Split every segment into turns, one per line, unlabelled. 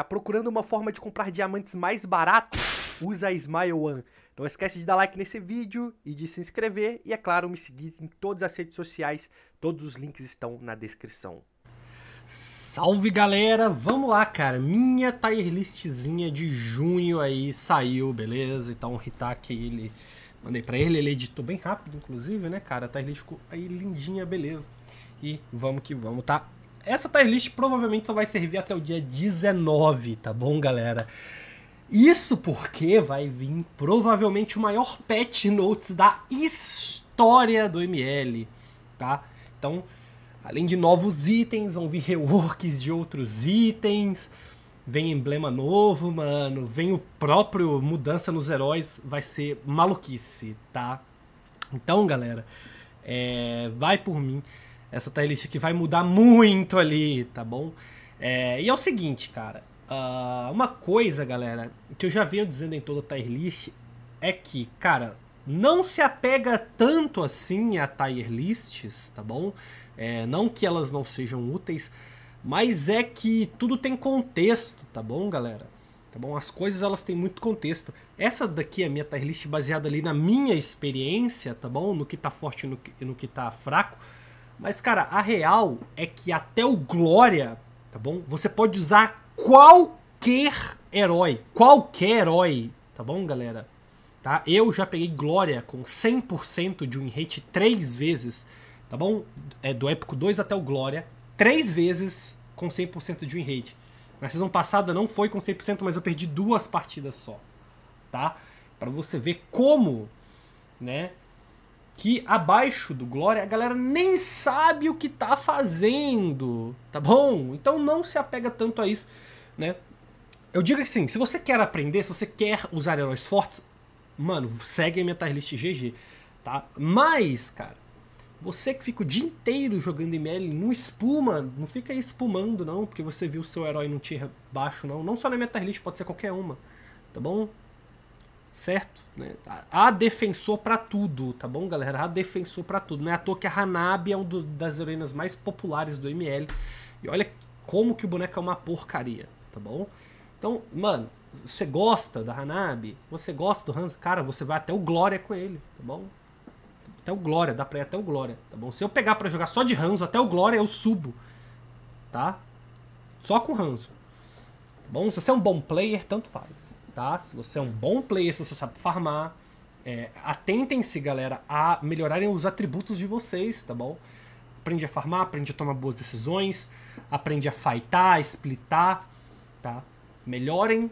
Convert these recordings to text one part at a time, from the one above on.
Tá procurando uma forma de comprar diamantes mais baratos? Usa a Smile One. Não esquece de dar like nesse vídeo e de se inscrever e, é claro, me seguir em todas as redes sociais. Todos os links estão na descrição. Salve galera, vamos lá cara, minha tier listzinha de junho aí saiu, beleza? Então o Hitak ele, mandei pra ele, ele editou bem rápido inclusive, né cara? A tier list ficou aí lindinha, beleza? E vamos que vamos, tá? Essa tier provavelmente só vai servir até o dia 19, tá bom, galera? Isso porque vai vir provavelmente o maior patch notes da história do ML, tá? Então, além de novos itens, vão vir reworks de outros itens, vem emblema novo, mano, vem o próprio mudança nos heróis, vai ser maluquice, tá? Então, galera, é, vai por mim essa list aqui vai mudar muito ali, tá bom? É, e é o seguinte, cara. Uh, uma coisa, galera, que eu já venho dizendo em toda a tier list é que, cara, não se apega tanto assim a tier lists, tá bom? É, não que elas não sejam úteis, mas é que tudo tem contexto, tá bom, galera? Tá bom? As coisas elas têm muito contexto. Essa daqui é a minha tier list baseada ali na minha experiência, tá bom? No que tá forte e no que, no que tá fraco. Mas, cara, a real é que até o Glória, tá bom? Você pode usar qualquer herói. Qualquer herói, tá bom, galera? Tá? Eu já peguei Glória com 100% de win rate três vezes, tá bom? É do Épico 2 até o Glória, três vezes com 100% de win rate. Na sessão passada não foi com 100%, mas eu perdi duas partidas só, tá? Para você ver como, né? que abaixo do Glória a galera nem sabe o que tá fazendo, tá bom? Então não se apega tanto a isso, né? Eu digo assim, se você quer aprender, se você quer usar heróis fortes, mano, segue a minha tier GG, tá? Mas, cara, você que fica o dia inteiro jogando ML, não espuma, não fica aí espumando não, porque você viu o seu herói num tier baixo não, não só na minha tier pode ser qualquer uma, tá bom? certo? Né? Há defensor para tudo, tá bom, galera? Há defensor para tudo. Não é à toa que a Hanabi é uma das heroínas mais populares do ML. E olha como que o boneco é uma porcaria, tá bom? Então, mano, você gosta da Hanabi? Você gosta do Hanzo? Cara, você vai até o Glória com ele, tá bom? Até o Glória, dá pra ir até o Glória, tá bom? Se eu pegar para jogar só de Hanzo até o Glória, eu subo, tá? Só com Hanzo. Tá bom? Se você é um bom player, tanto faz tá? Se você é um bom player, se você sabe farmar, é, atentem-se, galera, a melhorarem os atributos de vocês, tá bom? Aprende a farmar, aprende a tomar boas decisões, aprende a fightar, a splitar, tá? Melhorem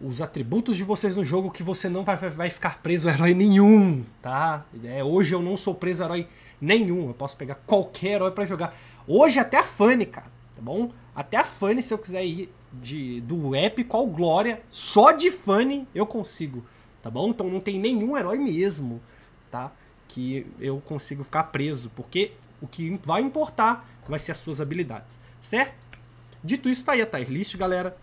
os atributos de vocês no jogo que você não vai, vai, ficar preso a herói nenhum, tá? É, hoje eu não sou preso a herói nenhum, eu posso pegar qualquer herói para jogar. Hoje até a Fanny, cara, tá bom? Até a Fanny, se eu quiser ir de do épico ao glória, só de Fanny eu consigo, tá bom? Então não tem nenhum herói mesmo, tá? Que eu consigo ficar preso, porque o que vai importar vai ser as suas habilidades, certo? Dito isso, tá aí a tier list, galera.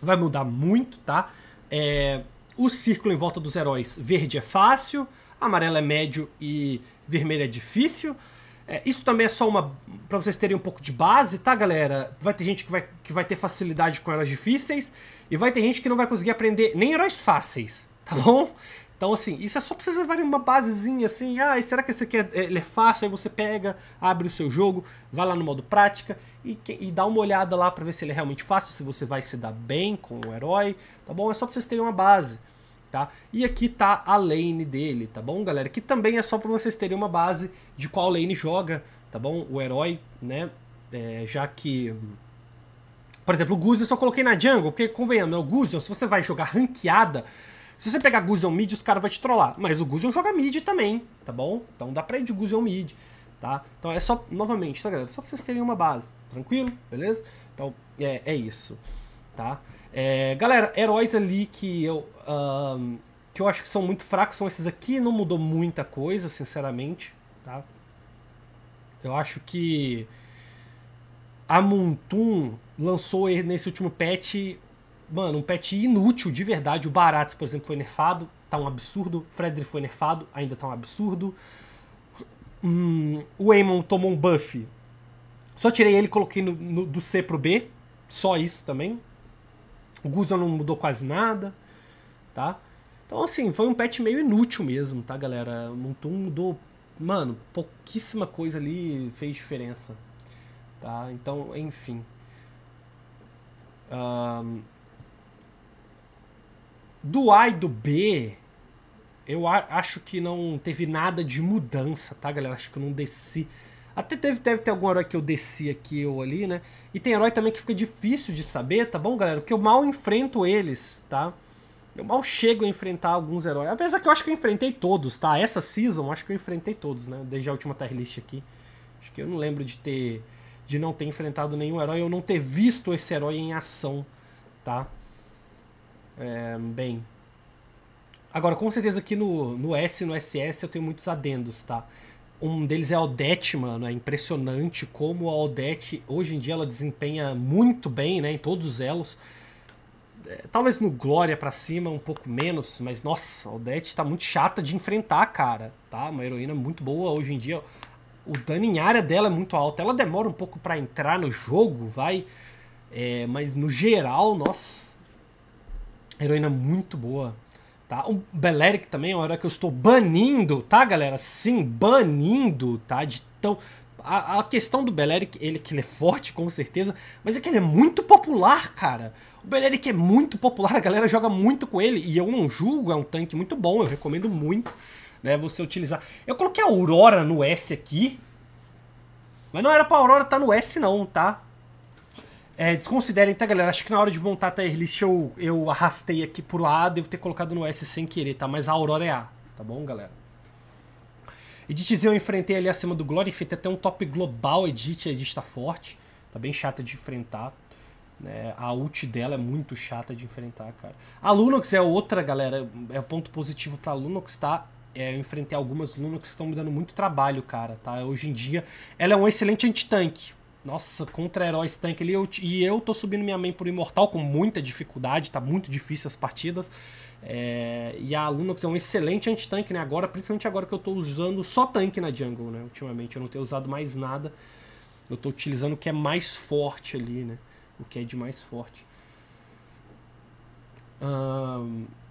Vai mudar muito, tá? É, o círculo em volta dos heróis, verde é fácil, amarelo é médio e vermelho é difícil. É, isso também é só uma. para vocês terem um pouco de base, tá, galera? Vai ter gente que vai, que vai ter facilidade com elas difíceis e vai ter gente que não vai conseguir aprender nem heróis fáceis, tá bom? Então, assim, isso é só pra vocês levarem uma basezinha assim. Ah, será que esse aqui é, é, ele é fácil? Aí você pega, abre o seu jogo, vai lá no modo prática e, e dá uma olhada lá pra ver se ele é realmente fácil, se você vai se dar bem com o herói, tá bom? É só pra vocês terem uma base tá? E aqui tá a lane dele, tá bom, galera? Que também é só para vocês terem uma base de qual lane joga, tá bom? O herói, né? É, já que... Por exemplo, o Guzion eu só coloquei na jungle, porque, convenhamos, né? o Guzion, se você vai jogar ranqueada, se você pegar Guzion mid, os caras vão te trollar. Mas o Guzion joga mid também, tá bom? Então dá pra ir de Guzion mid, tá? Então é só, novamente, tá, galera? Só pra vocês terem uma base, tranquilo? Beleza? Então, é, é isso, tá? É, galera, heróis ali que eu, que eu acho que são muito fracos são esses aqui. Não mudou muita coisa, sinceramente. Tá? Eu acho que a Montun lançou nesse último patch, mano, um patch inútil de verdade. O Baratos, por exemplo, foi nerfado, tá um absurdo. Frederick foi nerfado, ainda tá um absurdo. Hum, o Eamon tomou um buff. Só tirei ele e coloquei no, no, do C pro B. Só isso também. O Guzman não mudou quase nada, tá? Então, assim, foi um patch meio inútil mesmo, tá, galera? Montum mudou, mano, pouquíssima coisa ali fez diferença, tá? Então, enfim. Um, do A e do B, eu acho que não teve nada de mudança, tá, galera? Acho que eu não desci até teve, deve ter algum herói que eu desci aqui ou ali, né? E tem herói também que fica difícil de saber, tá bom, galera? Porque eu mal enfrento eles, tá? Eu mal chego a enfrentar alguns heróis. Apesar que eu acho que eu enfrentei todos, tá? Essa season, acho que eu enfrentei todos, né? Desde a última tier list aqui. Acho que eu não lembro de ter... De não ter enfrentado nenhum herói, eu não ter visto esse herói em ação, tá? É, bem... Agora, com certeza aqui no, no S no SS eu tenho muitos adendos, tá? Um deles é a Odete, mano. É impressionante como a Odete, hoje em dia, ela desempenha muito bem, né? Em todos os elos. É, talvez no Glória para cima, um pouco menos, mas nossa, a Odete tá muito chata de enfrentar, cara. Tá? Uma heroína muito boa hoje em dia. O dano em área dela é muito alto. Ela demora um pouco para entrar no jogo, vai. É, mas no geral, nossa. Heroína muito boa. Tá? O Beleric também é uma hora que eu estou banindo, tá, galera? Sim, banindo, tá? De tão... a, a questão do Beleric, ele que ele é forte, com certeza, mas é que ele é muito popular, cara. O Beleric é muito popular, a galera joga muito com ele, e eu não julgo, é um tanque muito bom, eu recomendo muito, né, você utilizar. Eu coloquei a Aurora no S aqui, mas não era pra Aurora estar tá no S não, tá? É, desconsiderem, tá, galera? Acho que na hora de montar a tier list eu, eu arrastei aqui pro A, devo ter colocado no S sem querer, tá? Mas a Aurora é A, tá bom, galera? Z eu enfrentei ali acima do Glory, enfrentei até um top global Edit, a Edit tá forte, tá bem chata de enfrentar. Né? A ult dela é muito chata de enfrentar, cara. A Lunox é outra, galera, é ponto positivo pra Lunox, tá? É, eu enfrentei algumas Lunox que estão me dando muito trabalho, cara, tá? Hoje em dia, ela é um excelente antitanque, nossa, contra heróis tanque ali. Eu, e eu tô subindo minha main por Imortal com muita dificuldade, tá muito difícil as partidas. É, e a Lunox é um excelente anti-tanque, né? Agora, principalmente agora que eu tô usando só tanque na jungle, né? Ultimamente, eu não tenho usado mais nada. Eu tô utilizando o que é mais forte ali, né? O que é de mais forte. Ahn. Um...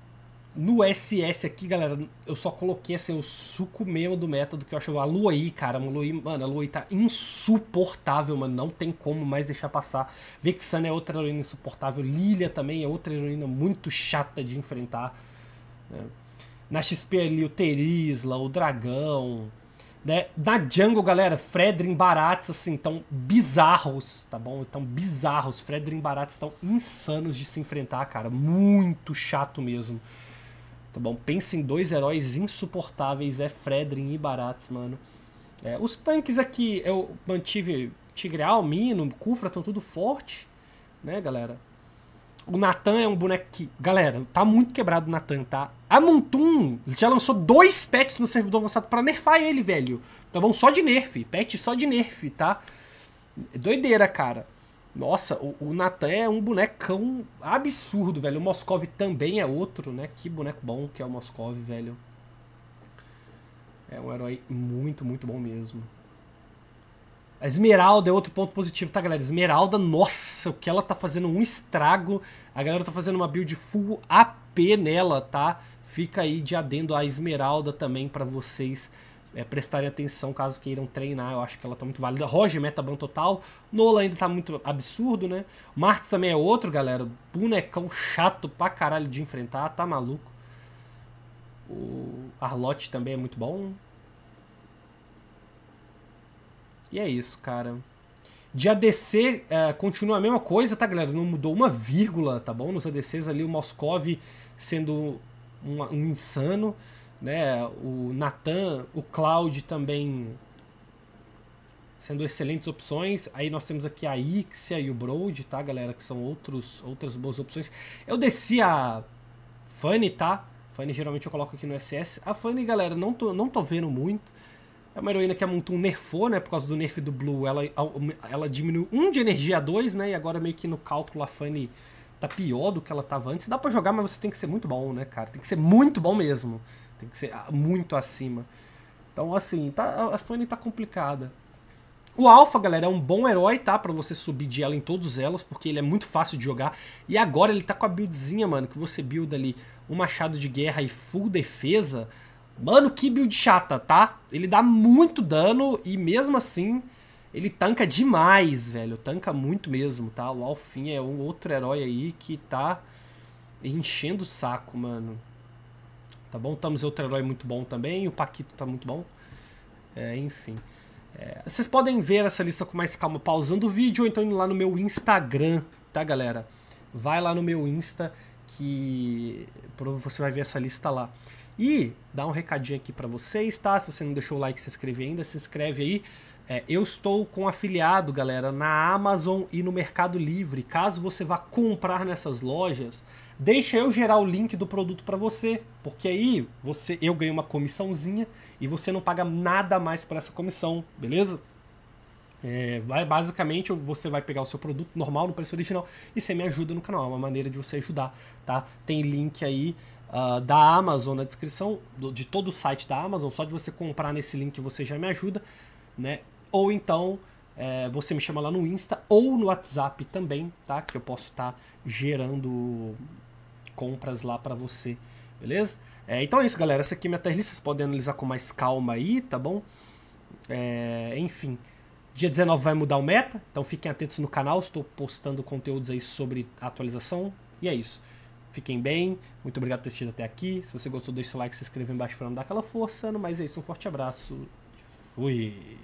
No SS aqui, galera, eu só coloquei assim, o suco mesmo do método que eu acho. A Luaí, cara, a Luaí, mano, a Luaí tá insuportável, mano. Não tem como mais deixar passar. Vexana é outra heroína insuportável. Lilia também é outra heroína muito chata de enfrentar. Né? Na XP ali, o Terisla, o Dragão. Né? Na Jungle, galera, Fredrin Baratos, assim, tão bizarros, tá bom? Estão bizarros. Fredrin Baratos estão insanos de se enfrentar, cara. Muito chato mesmo. Tá bom? Pensa em dois heróis insuportáveis, é Fredrin e Barats, mano. É, os tanques aqui eu mantive Tigreal, Mino, Kufra, estão tudo forte, né, galera? O Natan é um boneco que... Galera, tá muito quebrado o Natan, tá? A Montun já lançou dois pets no servidor avançado para nerfar ele, velho. Tá bom? Só de nerf. Pet só de nerf, tá? É doideira, cara. Nossa, o, o Natan é um bonecão absurdo, velho. O Moscov também é outro, né? Que boneco bom que é o Moscov, velho. É um herói muito, muito bom mesmo. A Esmeralda é outro ponto positivo, tá, galera? Esmeralda, nossa, o que ela tá fazendo um estrago. A galera tá fazendo uma build full AP nela, tá? Fica aí de adendo a Esmeralda também para vocês é, prestarem atenção caso queiram treinar. Eu acho que ela tá muito válida. Roger, metaban total. Nola ainda tá muito absurdo, né? Martins também é outro, galera. Bonecão chato pra caralho de enfrentar, tá maluco. O Arlott também é muito bom. E é isso, cara. De ADC, uh, é, continua a mesma coisa, tá, galera? Não mudou uma vírgula, tá bom? Nos ADCs ali, o Moscov sendo um, um insano né? O Natan, o Cloud também sendo excelentes opções. Aí nós temos aqui a Ixia e o Brode, tá, galera? Que são outros, outras boas opções. Eu desci a Fanny, tá? Fanny geralmente eu coloco aqui no SS. A Fanny, galera, não tô, não tô vendo muito. É uma heroína que a é Moonton nerfou, né? Por causa do nerf do Blue. Ela, ela diminuiu um de energia a 2, né? E agora meio que no cálculo a Fanny tá pior do que ela tava antes. Dá para jogar, mas você tem que ser muito bom, né, cara? Tem que ser muito bom mesmo. Tem que ser muito acima. Então, assim, tá, a Fanny tá complicada. O Alpha, galera, é um bom herói, tá? Pra você subir de ela em todos elas, porque ele é muito fácil de jogar. E agora ele tá com a buildzinha, mano, que você builda ali o um machado de guerra e full defesa. Mano, que build chata, tá? Ele dá muito dano e mesmo assim ele tanca demais, velho. Tanca muito mesmo, tá? O Alfin é um outro herói aí que tá enchendo o saco, mano tá bom? O Thanos é outro herói muito bom também, o Paquito tá muito bom. É, enfim. É, vocês podem ver essa lista com mais calma pausando o vídeo ou então indo lá no meu Instagram, tá galera? Vai lá no meu Insta que você vai ver essa lista lá. E dá um recadinho aqui para vocês, tá? Se você não deixou o like, se inscreve ainda, se inscreve aí. É, eu estou com afiliado, galera, na Amazon e no Mercado Livre. Caso você vá comprar nessas lojas, deixa eu gerar o link do produto para você, porque aí você eu ganho uma comissãozinha e você não paga nada mais por essa comissão, beleza? É, vai, basicamente, você vai pegar o seu produto normal, no preço original, e você me ajuda no canal. É uma maneira de você ajudar, tá? Tem link aí uh, da Amazon na descrição, do, de todo o site da Amazon. Só de você comprar nesse link você já me ajuda, né? Ou então, é, você me chama lá no Insta ou no WhatsApp também, tá? Que eu posso estar tá gerando compras lá para você, beleza? É, então é isso, galera. Essa aqui é minha terlista, vocês podem analisar com mais calma aí, tá bom? É, enfim, dia 19 vai mudar o meta, então fiquem atentos no canal, estou postando conteúdos aí sobre a atualização. E é isso. Fiquem bem, muito obrigado por ter assistido até aqui. Se você gostou, deixe o like, se inscreva embaixo para não dar aquela força. No mais é isso, um forte abraço. Fui!